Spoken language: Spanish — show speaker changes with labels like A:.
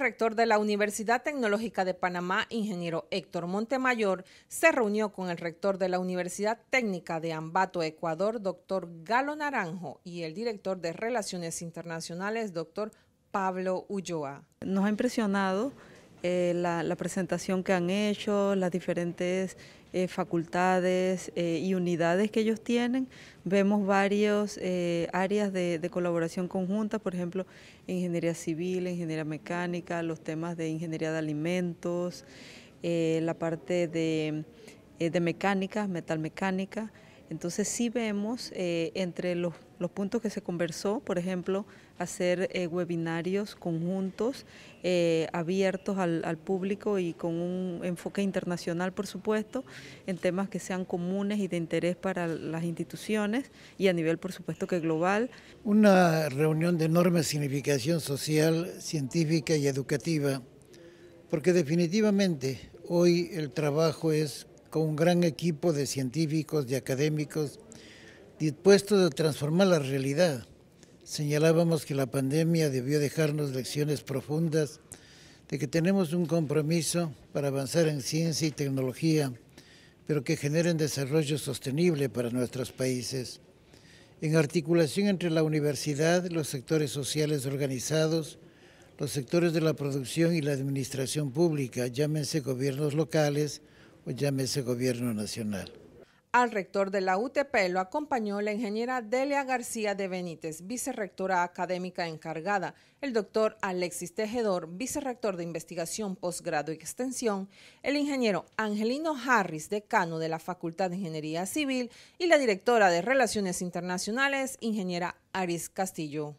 A: rector de la Universidad Tecnológica de Panamá, ingeniero Héctor Montemayor, se reunió con el rector de la Universidad Técnica de Ambato, Ecuador, doctor Galo Naranjo, y el director de Relaciones Internacionales, doctor Pablo Ulloa.
B: Nos ha impresionado eh, la, presentación que han hecho, las diferentes eh, facultades eh, y unidades que ellos tienen. Vemos varias áreas de, colaboración conjunta, por ejemplo, ingeniería civil, ingeniería mecánica, los temas de ingeniería de alimentos, la parte de, de mecánica, metalmecánica. Entonces sí vemos eh, entre los, puntos que se conversó, por ejemplo, hacer eh, webinarios conjuntos eh, abiertos al, al, público y con un enfoque internacional, por supuesto, en temas que sean comunes y de interés para las instituciones y a nivel, por supuesto, que
C: global. Una reunión de enorme significación social, científica y educativa, porque definitivamente hoy el trabajo es con un gran equipo de científicos, de académicos, dispuestos a transformar la realidad. Señalábamos que la pandemia debió dejarnos lecciones profundas de que tenemos un compromiso para avanzar en ciencia y tecnología, pero que generen desarrollo sostenible para nuestros países. En articulación entre la universidad, los sectores sociales organizados, los sectores de la producción y la administración pública, llámense gobiernos locales, pues llámese gobierno nacional.
A: Al rector de la UTP lo acompañó la ingeniera Delia García de Benítez, vicerrectora académica encargada, el doctor Alexis Tejedor, vicerrector de investigación, posgrado y extensión, el ingeniero Angelino Harris, decano de la Facultad de Ingeniería Civil, y la directora de Relaciones Internacionales, ingeniera Aris Castillo.